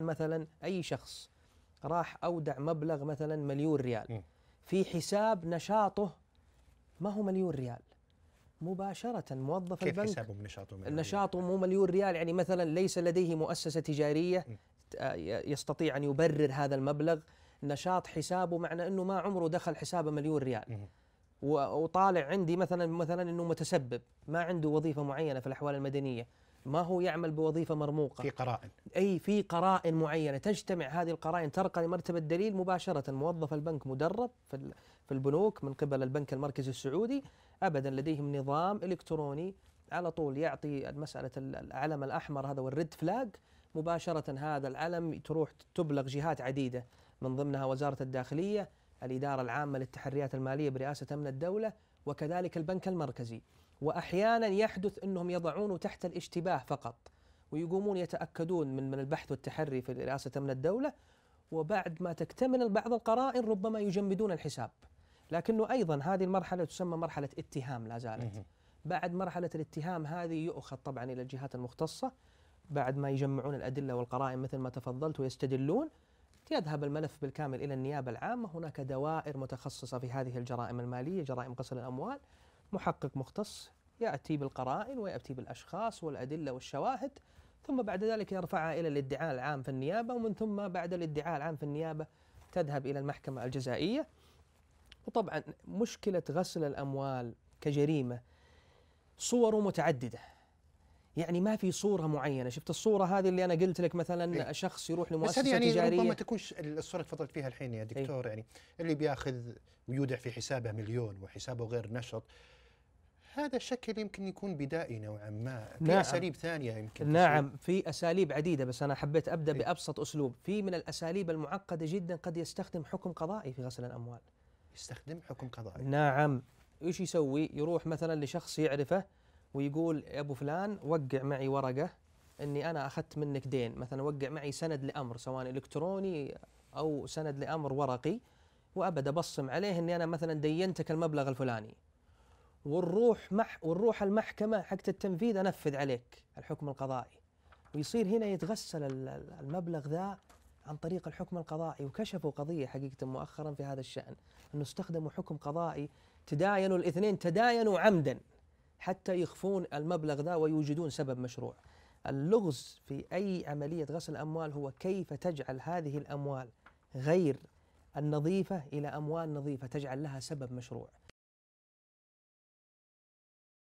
مثلا أي شخص راح أودع مبلغ مثلا مليون ريال في حساب نشاطه ما هو مليون ريال مباشرة موظف كيف البنك كيف حسابه بنشاطه مليون نشاطه مو مليون ريال يعني مثلا ليس لديه مؤسسة تجارية آه، يستطيع أن يبرر هذا المبلغ نشاط حسابه معنى أنه ما عمره دخل حسابه مليون ريال وطالع عندي مثلا مثلا أنه متسبب ما عنده وظيفة معينة في الأحوال المدنية ما هو يعمل بوظيفة مرموقة في قرائن أي في قرائن معينة تجتمع هذه القرائن ترقى لمرتبة الدليل مباشرة موظف البنك مدرب في البنوك من قبل البنك المركزي السعودي أبدا لديهم نظام إلكتروني على طول يعطي مسألة العلم الأحمر هذا والريد فلاج مباشرة هذا العلم تروح تبلغ جهات عديدة من ضمنها وزارة الداخلية الإدارة العامة للتحريات المالية برئاسة أمن الدولة وكذلك البنك المركزي وأحيانا يحدث أنهم يضعونه تحت الاشتباه فقط ويقومون يتأكدون من من البحث والتحري في رئاسة أمن الدولة وبعد ما تكتمل بعض القرائن ربما يجمدون الحساب لكنه أيضا هذه المرحلة تسمى مرحلة اتهام لا زالت بعد مرحلة الاتهام هذه يؤخذ طبعا إلى الجهات المختصة بعد ما يجمعون الأدلة والقرائن مثل ما تفضلت ويستدلون يذهب الملف بالكامل إلى النيابة العامة هناك دوائر متخصصة في هذه الجرائم المالية جرائم قصر الأموال محقق مختص يأتي بالقرائن ويأتي بالأشخاص والأدلة والشواهد ثم بعد ذلك يرفعها إلى الادعاء العام في النيابة ومن ثم بعد الادعاء العام في النيابة تذهب إلى المحكمة الجزائية وطبعا مشكلة غسل الأموال كجريمة صوره متعددة يعني ما في صورة معينة شفت الصورة هذه اللي أنا قلت لك مثلا إيه؟ شخص يروح لمؤسسة بس يعني تجارية ربما تكونش الصورة اللي تفضلت فيها الحين يا إيه. دكتور إيه؟ يعني اللي بياخذ ويودع في حسابه مليون وحسابه غير نشط هذا الشكل يمكن يكون بدائي نوعا ما في نعم. اساليب ثانيه يمكن نعم تسوي. في اساليب عديده بس انا حبيت ابدا إيه؟ بابسط اسلوب في من الاساليب المعقده جدا قد يستخدم حكم قضائي في غسل الاموال يستخدم حكم قضائي نعم ايش يسوي يروح مثلا لشخص يعرفه ويقول يا ابو فلان وقع معي ورقه اني انا اخذت منك دين مثلا وقع معي سند لامر سواء الكتروني او سند لامر ورقي وابدا بصم عليه اني انا مثلا دينتك المبلغ الفلاني والروح مح والروح المحكمة حقت التنفيذ أنفذ عليك الحكم القضائي ويصير هنا يتغسل المبلغ ذا عن طريق الحكم القضائي وكشفوا قضية حقيقة مؤخرا في هذا الشأن أنه استخدموا حكم قضائي تداينوا الاثنين تداينوا عمدا حتى يخفون المبلغ ذا ويوجدون سبب مشروع اللغز في أي عملية غسل الأموال هو كيف تجعل هذه الأموال غير النظيفة إلى أموال نظيفة تجعل لها سبب مشروع